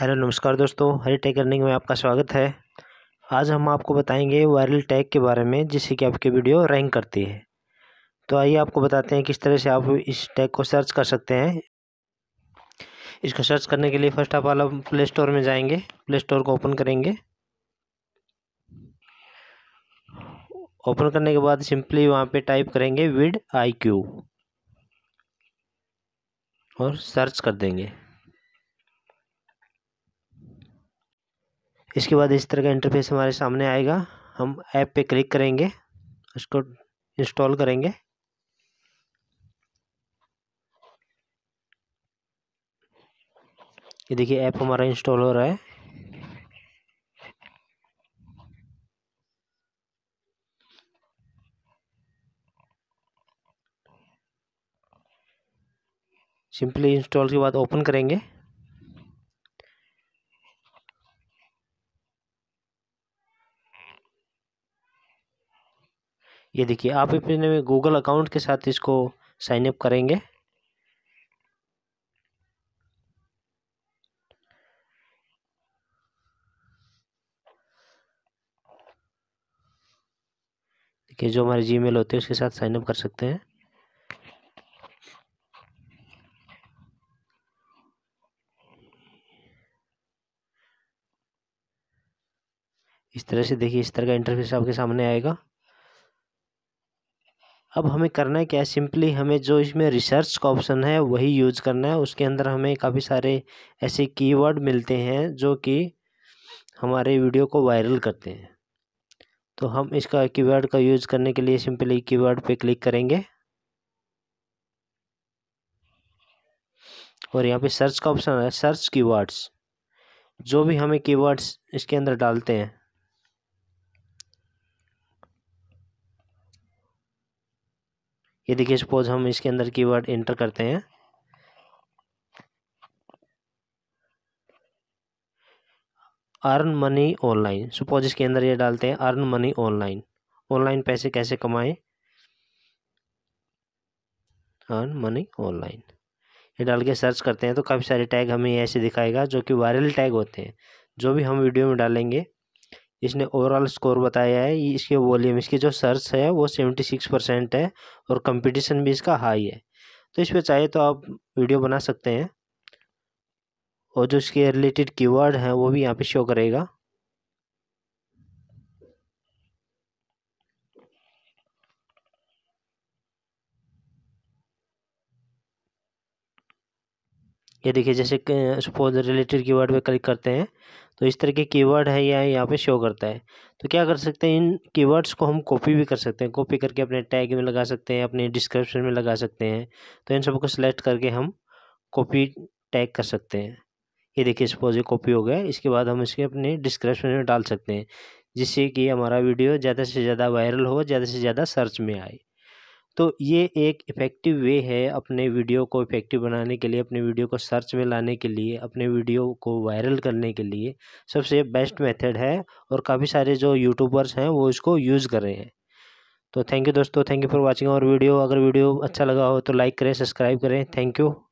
hello नमस्कार दोस्तों हरी tag running में आपका स्वागत है आज हम आपको बताएंगे वायरल टैग के बारे में जिससे कि आपकी वीडियो रैंक करती है तो आइए आपको बताते हैं किस तरह से आप इस टैग को सर्च कर सकते हैं इसको सर्च करने के लिए फर्स्ट आप आप प्ले स्टोर में जाएंगे प्ले स्टोर को ओपन करेंगे ओपन करने के बाद सिंपली वहाँ पर टाइप करेंगे विड आई और सर्च कर देंगे इसके बाद इस तरह का इंटरफेस हमारे सामने आएगा हम ऐप पे क्लिक करेंगे उसको इंस्टॉल करेंगे ये देखिए ऐप हमारा इंस्टॉल हो रहा है सिंपली इंस्टॉल के बाद ओपन करेंगे ये देखिए आप अपने गूगल अकाउंट के साथ इसको साइनअप करेंगे कि जो हमारे जीमेल होते हैं उसके साथ साइनअप कर सकते हैं इस तरह से देखिए इस तरह का इंटरफेस आपके सामने आएगा अब हमें करना है क्या है सिंपली हमें जो इसमें रिसर्च का ऑप्शन है वही यूज करना है उसके अंदर हमें काफ़ी सारे ऐसे कीवर्ड मिलते हैं जो कि हमारे वीडियो को वायरल करते हैं तो हम इसका कीवर्ड का यूज करने के लिए सिंपली कीवर्ड पे क्लिक करेंगे और यहाँ पे सर्च का ऑप्शन है सर्च कीवर्ड्स जो भी हमें कीवर्ड्स इसके अंदर डालते हैं ये देखिए सपोज हम इसके अंदर कीवर्ड एंटर करते हैं अर्न मनी ऑनलाइन सपोज इसके अंदर ये डालते हैं अर्न मनी ऑनलाइन ऑनलाइन पैसे कैसे कमाएं अर्न मनी ऑनलाइन ये डाल के सर्च करते हैं तो काफ़ी सारे टैग हमें ऐसे दिखाएगा जो कि वायरल टैग होते हैं जो भी हम वीडियो में डालेंगे इसने ओवरऑल स्कोर बताया है इसके वॉल्यूम इसके जो सर्च है वो सेवेंटी सिक्स परसेंट है और कंपटीशन भी इसका हाई है तो इस पर चाहे तो आप वीडियो बना सकते हैं और जो इसके रिलेटेड कीवर्ड हैं वो भी यहाँ पे शो करेगा ये देखिए जैसे सपोज रिलेटेड कीवर्ड पे क्लिक करते हैं तो इस तरह के कीवर्ड है या यहाँ पे शो करता है तो क्या कर सकते हैं इन कीवर्ड्स को हम कॉपी भी कर सकते हैं कॉपी करके अपने टैग में लगा सकते हैं अपने डिस्क्रिप्शन में लगा सकते हैं तो इन सबको सिलेक्ट करके हम कॉपी टैग कर सकते हैं ये देखिए सपोज ये कॉपी हो गया इसके बाद हम इसके अपने डिस्क्रिप्शन में डाल सकते हैं जिससे कि हमारा वीडियो ज़्यादा से ज़्यादा वायरल हो ज़्यादा से ज़्यादा सर्च में आए तो ये एक इफ़ेक्टिव वे है अपने वीडियो को इफ़ेक्टिव बनाने के लिए अपने वीडियो को सर्च में लाने के लिए अपने वीडियो को वायरल करने के लिए सबसे बेस्ट मेथड है और काफ़ी सारे जो यूट्यूबर्स हैं वो इसको यूज़ कर रहे हैं तो थैंक यू दोस्तों थैंक यू फॉर वाचिंग और वीडियो अगर वीडियो अच्छा लगा हो तो लाइक करें सब्सक्राइब करें थैंक यू